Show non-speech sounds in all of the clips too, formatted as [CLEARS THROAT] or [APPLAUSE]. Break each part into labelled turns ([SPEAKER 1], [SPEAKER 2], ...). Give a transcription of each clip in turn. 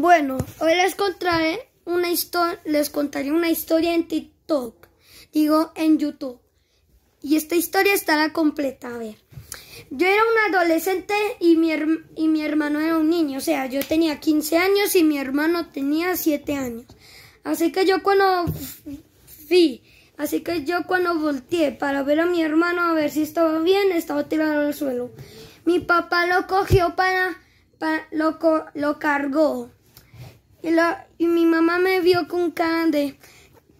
[SPEAKER 1] Bueno, hoy les contaré una historia, les contaré una historia en TikTok, digo en YouTube. Y esta historia estará completa, a ver. Yo era un adolescente y mi, y mi hermano era un niño, o sea, yo tenía 15 años y mi hermano tenía 7 años. Así que yo cuando fui, así que yo cuando volteé para ver a mi hermano a ver si estaba bien, estaba tirado al suelo. Mi papá lo cogió para, lo, lo cargó y, mi mamá me vio con cande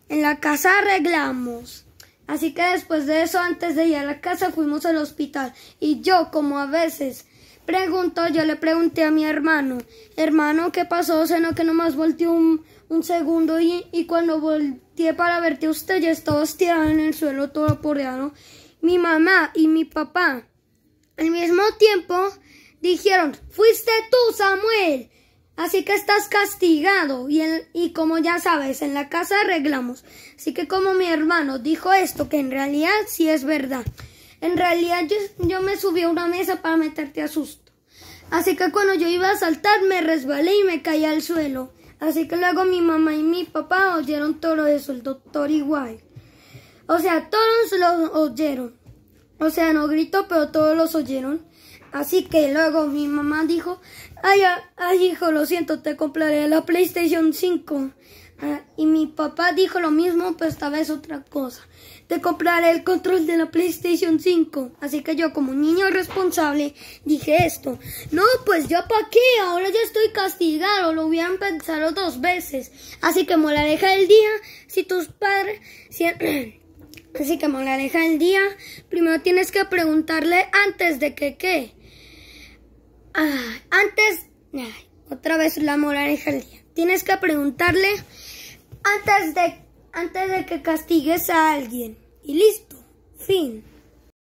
[SPEAKER 1] en la casa arreglamos. Así que después de eso, antes de ir a la casa, fuimos al hospital. Y yo, como a veces pregunto, yo le pregunté a mi hermano, hermano, ¿qué pasó? O sea, no que nomás volteó un, un segundo y, cuando volteé para verte a usted ya estaba en el suelo todo aporreado. Mi mamá y mi papá al mismo tiempo dijeron, fuiste tú, Samuel. Así que estás castigado y, y como ya sabes, en la casa arreglamos. Así que como mi hermano dijo esto, que en realidad sí es verdad. En realidad yo, yo me subí a una mesa para meterte a susto. Así que cuando yo iba a saltar me resbalé y me caí al suelo. Así que luego mi mamá y mi papá oyeron todo eso, el doctor igual. O sea, todos lo oyeron. O sea, no gritó, pero todos los oyeron. Así que luego mi mamá dijo, ay, ah, ay hijo, lo siento, te compraré la PlayStation 5. Ah, y mi papá dijo lo mismo, pero esta vez otra cosa. Te compraré el control de la PlayStation 5. Así que yo como niño responsable dije esto. No, pues yo pa' qué, ahora ya estoy castigado, lo hubieran pensado dos veces. Así que deja el día, si tus padres... [CLEARS THROAT] Así que moraleja el día, primero tienes que preguntarle antes de que qué. Ah, antes, otra vez la moraleja el día. Tienes que preguntarle antes de, antes de que castigues a alguien. Y listo, fin.